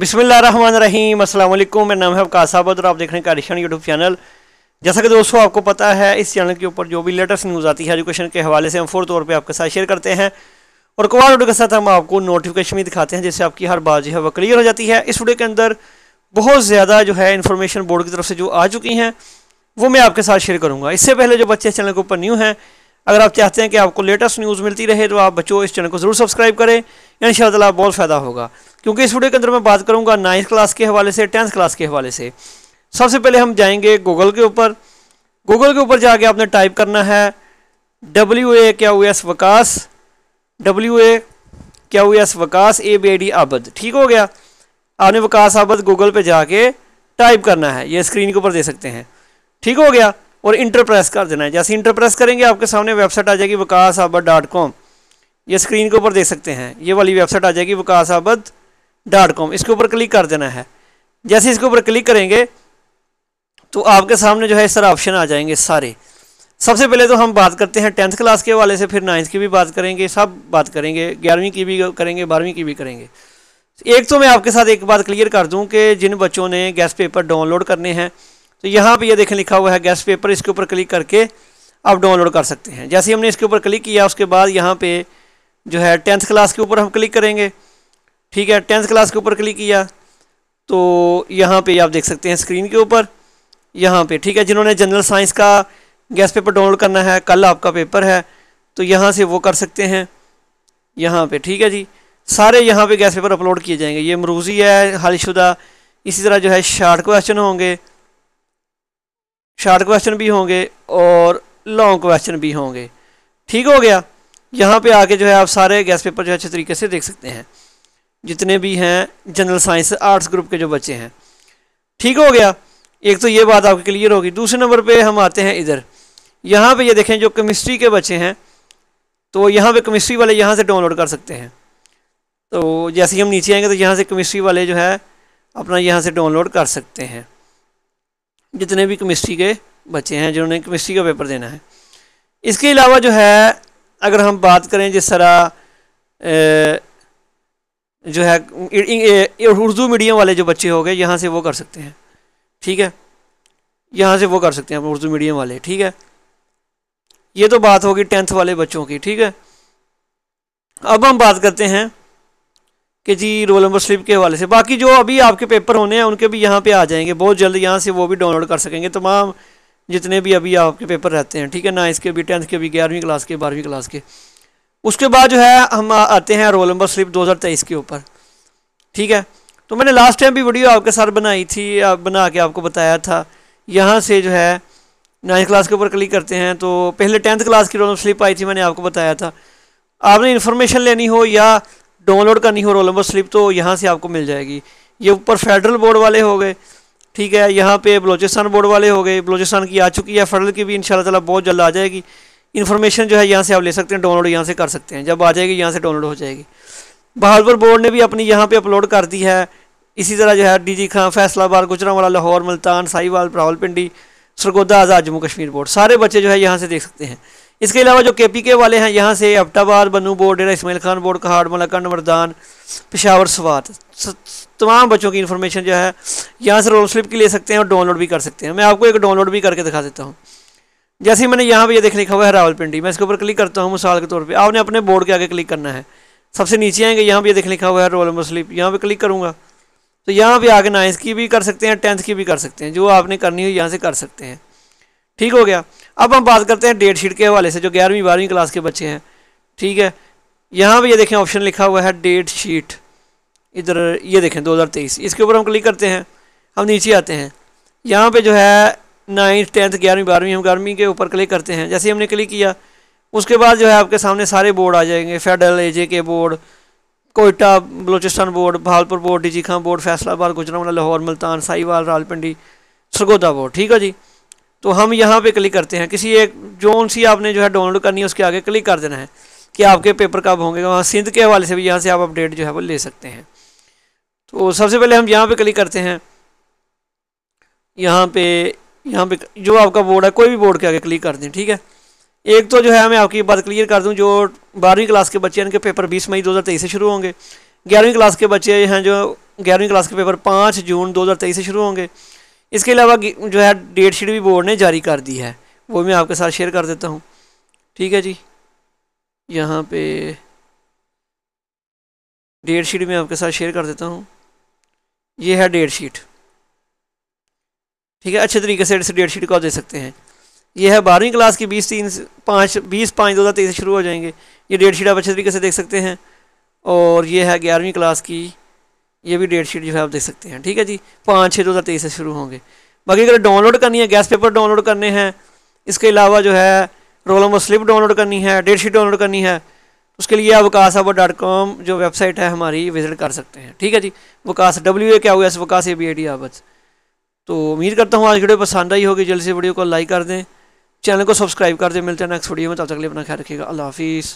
बिसमीम असलम मेरा नाम है अवकाश साहब और आप देख रहे हैं कारिशान यूट्यूब चैनल जैसा कि दोस्तों आपको पता है इस चैनल के ऊपर जो भी लेटेस्ट न्यूज़ आती है एजुकेशन के हवाले से हम फोर तौर पे आपके साथ शेयर करते हैं और कवाल वीडियो के साथ हम आपको नोटिफिकेशन भी दिखाते हैं जिससे आपकी हर बात जो है वह क्लियर हो जाती है इस वीडियो के अंदर बहुत ज़्यादा जो है इन्फॉर्मेशन बोर्ड की तरफ से जो आ चुकी हैं वो मैं आपके साथ शेयर करूँगा इससे पहले जो बच्चे चैनल के ऊपर न्यू हैं अगर आप चाहते हैं कि आपको लेटेस्ट न्यूज़ मिलती रहे तो आप बच्चों इस चैनल को ज़रूर सब्सक्राइब करें इन बहुत फ़ायदा होगा क्योंकि इस वीडियो के अंदर मैं बात करूंगा नाइन्थ क्लास के हवाले से टेंथ क्लास के हवाले से सबसे पहले हम जाएंगे गूगल के ऊपर गूगल के ऊपर जाके आपने टाइप करना है डब्ल्यू ए क्या हुआ एस वकास डब्ल्यू ए क्या हुआ S Waqas A B D Abad ठीक हो गया आपने वकास आबद गूगल पे जाके टाइप करना है ये स्क्रीन के ऊपर दे सकते हैं ठीक हो गया और इंटरप्रेस कर देना है जैसे इंटरप्रेस करेंगे आपके सामने वेबसाइट आ जाएगी वकास आबद डॉट कॉम ये स्क्रीन के ऊपर देख सकते हैं ये वाली वेबसाइट आ जाएगी वकास आबद डॉट कॉम इसके ऊपर क्लिक कर देना है जैसे इसके ऊपर क्लिक करेंगे तो आपके सामने जो है इस तरह ऑप्शन आ जाएंगे सारे सबसे पहले तो हम बात करते हैं टेंथ क्लास के वाले से फिर नाइन्थ की भी बात करेंगे सब बात करेंगे ग्यारहवीं की भी करेंगे बारहवीं की भी करेंगे एक तो मैं आपके साथ एक बात क्लियर कर दूं कि जिन बच्चों ने गैस पेपर डाउनलोड करने हैं तो यहाँ पे ये यह देखें लिखा हुआ है गैस पेपर इसके ऊपर क्लिक करके आप डाउनलोड कर सकते हैं जैसे हमने इसके ऊपर क्लिक किया उसके बाद यहाँ पर जो है टेंथ क्लास के ऊपर हम क्लिक करेंगे ठीक है टेंथ क्लास के ऊपर क्लिक किया तो यहाँ पे आप देख सकते हैं स्क्रीन के ऊपर यहाँ पे ठीक है जिन्होंने जनरल साइंस का गैस पेपर डाउनलोड करना है कल आपका पेपर है तो यहाँ से वो कर सकते हैं यहाँ पे ठीक है जी सारे यहाँ पे गैस पेपर अपलोड किए जाएंगे ये मरूजी है हालशुदा इसी तरह जो है शार्ट क्वेश्चन होंगे शार्ट क्वेश्चन भी होंगे और लॉन्ग क्वेश्चन भी होंगे ठीक हो गया यहाँ पे आके जो है आप सारे गैस पेपर जो है अच्छे तरीके से देख सकते हैं जितने भी हैं जनरल साइंस आर्ट्स ग्रुप के जो बच्चे हैं ठीक हो गया एक तो ये बात आपके क्लियर होगी दूसरे नंबर पे हम आते हैं इधर यहाँ पे ये देखें जो केमिस्ट्री के बच्चे हैं तो यहाँ पे केमिस्ट्री वाले यहाँ से डाउनलोड कर सकते हैं तो जैसे ही हम नीचे आएंगे तो यहाँ से केमिस्ट्री वाले जो है अपना यहाँ से डाउनलोड कर सकते हैं जितने भी केमिस्ट्री के बच्चे हैं जिन्होंने केमिस्ट्री का पेपर देना है इसके अलावा जो है अगर हम बात करें जिस तरह जो है उर्दू मीडियम वाले जो बच्चे हो गए यहाँ से वो कर सकते हैं ठीक है यहाँ से वो कर सकते हैं उर्दू मीडियम वाले ठीक है ये तो बात होगी टेंथ वाले बच्चों की ठीक है अब हम बात करते हैं कि जी रोल नंबर स्लिप के हवाले से बाकी जो अभी आपके पेपर होने हैं उनके भी यहाँ पे आ जाएंगे बहुत जल्द यहाँ से वो भी डाउनलोड कर सकेंगे तमाम जितने भी अभी आपके पेपर रहते हैं ठीक है ना इसके भी टेंथ के भी ग्यारहवीं क्लास के बारहवीं क्लास के उसके बाद जो है हम आते हैं रोल नंबर स्लिप 2023 के ऊपर ठीक है तो मैंने लास्ट टाइम भी वीडियो आपके साथ बनाई थी आप बना के आपको बताया था यहाँ से जो है नाइन्थ क्लास के ऊपर क्लिक करते हैं तो पहले टेंथ क्लास की रोल नंबर स्लिप आई थी मैंने आपको बताया था आपने इन्फॉर्मेशन लेनी हो या डाउनलोड करनी हो रोल नंबर स्लिप तो यहाँ से आपको मिल जाएगी ये ऊपर फेडरल बोर्ड वाले हो गए ठीक है यहाँ पे बलोचिस्तान बोर्ड वाले हो गए बलोचिस्तान की आ चुकी है फेडरल की भी इन ताला बहुत जल्द आ जाएगी इन्फॉर्मेशन जो है यहाँ से आप ले सकते हैं डाउनलोड यहाँ से कर सकते हैं जब आ जाएगी यहाँ से डाउनलोड हो जाएगी बहादुर बोर्ड ने भी अपनी यहाँ पर अपलोड कर दी है इसी तरह जो है D G Khan Faisalabad Gujranwala Lahore Multan Sahiwal Rawalpindi Sargodha Azad Jammu Kashmir board सारे बच्चे जो है यहाँ से देख सकते हैं इसके अलावा जो के पी के वाले हैं यहाँ से अबटाबाद बनू बोर्ड डेरा इसमाइल खान बोर्ड कहाड़ मलाकंड मरदान पिशावर स्वात तमाम बच्चों की इन्फॉर्मेशन जो है यहाँ से रोल स्लिप की ले सकते हैं और डाउनलोड भी कर सकते हैं मैं आपको एक डाउनलोड भी करके दिखा देता हूँ जैसे ही मैंने यहाँ पर ये यह देख लिखा हुआ है रावलपिंडी मैं इसके ऊपर क्लिक करता हूँ मिसाल के तौर पर आपने अपने बोर्ड के आगे क्लिक करना है सबसे नीचे आएंगे यहाँ पर यह देख लिखा हुआ है रोल नंबर स्लिप यहाँ पर क्लिक करूँगा तो यहाँ पर आगे नाइन्थ की भी कर सकते हैं टेंथ की भी कर सकते हैं जो आपने करनी हो यहाँ से कर सकते हैं ठीक हो गया अब हम बात करते हैं डेट शीट के हवाले से जो ग्यारहवीं बारहवीं क्लास के बच्चे हैं ठीक है यहाँ पर ये यह देखें ऑप्शन लिखा हुआ है डेट शीट इधर ये देखें 2023 इसके ऊपर हम क्लिक करते हैं हम नीचे आते हैं यहाँ पे जो है नाइन्थ टेंथ ग्यारहवीं बारहवीं हम ग्यारहवीं के ऊपर क्लिक करते हैं जैसे हमने क्लिक किया उसके बाद जो है आपके सामने सारे बोर्ड आ जाएंगे federal A K board Quetta Balochistan board Bahawalpur board D G Khan board Faisalabad Gujranwala Lahore Multan Sahiwal Rawalpindi Sargodha board ठीक है जी तो हम यहाँ पे क्लिक करते हैं किसी एक जोन सी आपने जो है डाउनलोड करनी है उसके आगे क्लिक कर देना है कि आपके पेपर कब होंगे वहाँ सिंध के हवाले से भी यहाँ से आप अपडेट जो है वो ले सकते हैं तो सबसे पहले हम यहाँ पर क्लिक करते हैं यहाँ पर यहाँ पे जो आपका बोर्ड है कोई भी बोर्ड के आगे क्लिक कर दें ठीक है एक तो जो है मैं आपकी बात क्लियर कर दूँ जो बारहवीं क्लास के बच्चे हैं इनके पेपर बीस मई तेईस से शुरू होंगे ग्यारहवीं क्लास के बच्चे हैं जो ग्यारहवीं क्लास के पेपर पाँच जून तेईस से शुरू होंगे इसके अलावा जो है डेट शीट भी बोर्ड ने जारी कर दी है वो मैं आपके साथ शेयर कर देता हूँ ठीक है जी यहाँ पे डेट शीट मैं आपके साथ शेयर कर देता हूँ ये है डेट शीट ठीक है अच्छे तरीके से डेट शीट को आप दे सकते हैं ये है बारहवीं क्लास की बीस तीन पाँच बीस पाँच दो हज़ार तेईस से शुरू हो जाएंगे ये डेट शीट आप अच्छे तरीके से देख सकते हैं और ये है ग्यारहवीं क्लास की ये भी डेट शीट जो है आप देख सकते हैं ठीक है जी पाँच छः दो हज़ार तेईस से शुरू होंगे बाकी अगर डाउनलोड करनी है गैस पेपर डाउनलोड करने हैं इसके अलावा जो है रोल नंबर स्लिप डाउनलोड करनी है डेट शीट डाउनलोड करनी है उसके लिए आप वकास डॉट कॉम जो वेबसाइट है हमारी विज़िट कर सकते हैं ठीक है जी वकास डब्ल्यू ए क्या हुआ S Waqas A B I D Abad तो उम्मीद करता हूँ आज वीडियो पसंद आई होगी जल्दी से वीडियो को लाइक कर दें चैनल को सब्सक्राइब कर दें मिलते हैं नेक्स्ट वीडियो में तब तक के लिए अपना ख्याल रखिएगा अल्लाह हाफिज़